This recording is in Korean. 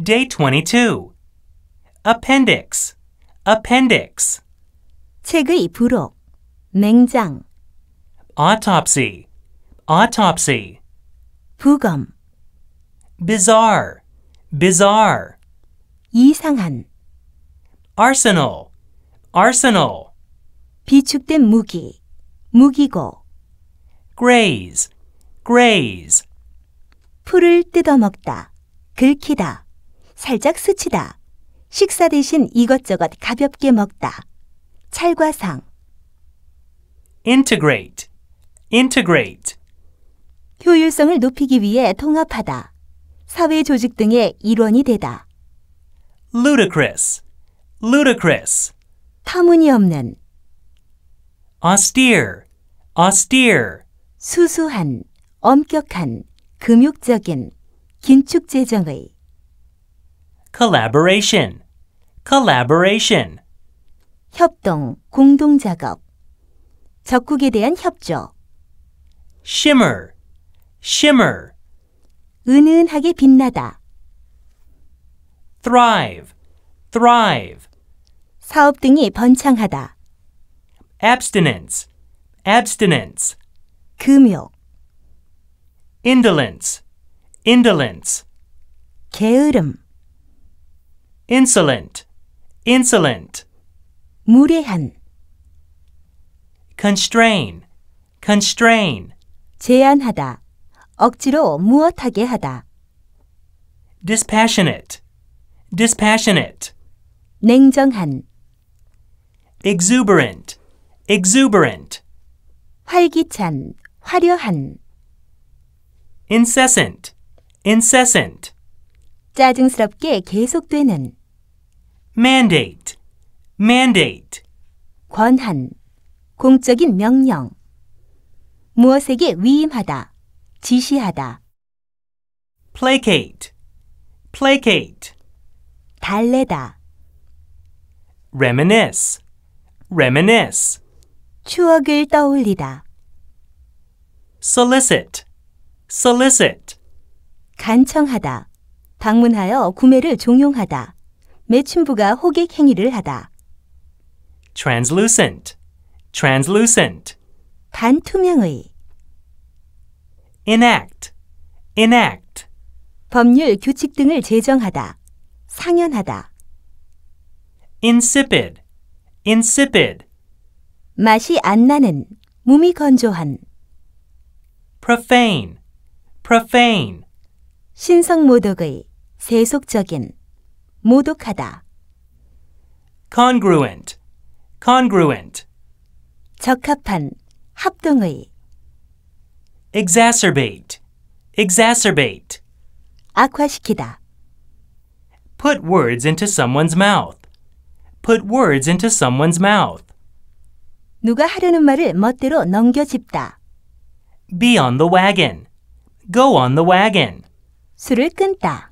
Day 22. Appendix. Appendix. 책의 부록. 맹장. Autopsy. Autopsy. 부검. Bizarre. Bizarre. 이상한. Arsenal. Arsenal. 비축된 무기. 무기고. Graze. Graze. 풀을 뜯어먹다. 긁히다. 살짝 스치다. 식사 대신 이것저것 가볍게 먹다. 찰과상. integrate, integrate. 효율성을 높이기 위해 통합하다. 사회 조직 등의 일원이 되다. ludicrous, ludicrous. 터무니없는. austere, austere. 수수한, 엄격한, 금욕적인, 긴축 재정의. collaboration, collaboration. 협동, 공동작업. 적국에 대한 협조. shimmer, shimmer. 은은하게 빛나다. thrive, thrive. 사업 등이 번창하다. abstinence, abstinence. 금욕. indolence, indolence. 게으름. insolent, insolent. 무례한 constrain, constrain. 제한하다. 억지로 무엇하게 하다. dispassionate, dispassionate. 냉정한 exuberant, exuberant. 활기찬, 화려한 incessant, incessant. 짜증스럽게 계속되는 mandate, mandate, 권한, 공적인 명령, 무엇에게 위임하다, 지시하다, placate, placate, 달래다, reminisce, reminisce, 추억을 떠올리다, solicit, solicit, 간청하다, 방문하여 구매를 종용하다. 매춘부가 호객 행위를 하다. translucent, translucent. 반투명의. enact, enact. 법률, 규칙 등을 제정하다. 상연하다. insipid, insipid. 맛이 안 나는, 몸이 건조한. profane, profane. 신성모독의 세속적인, 모독하다. congruent, congruent. 적합한, 합동의. exacerbate, exacerbate. 악화시키다. Put words into someone's mouth. Put words into someone's mouth. 누가 하려는 말을 멋대로 넘겨짚다. Be on the wagon. Go on the wagon. 술을 끊다.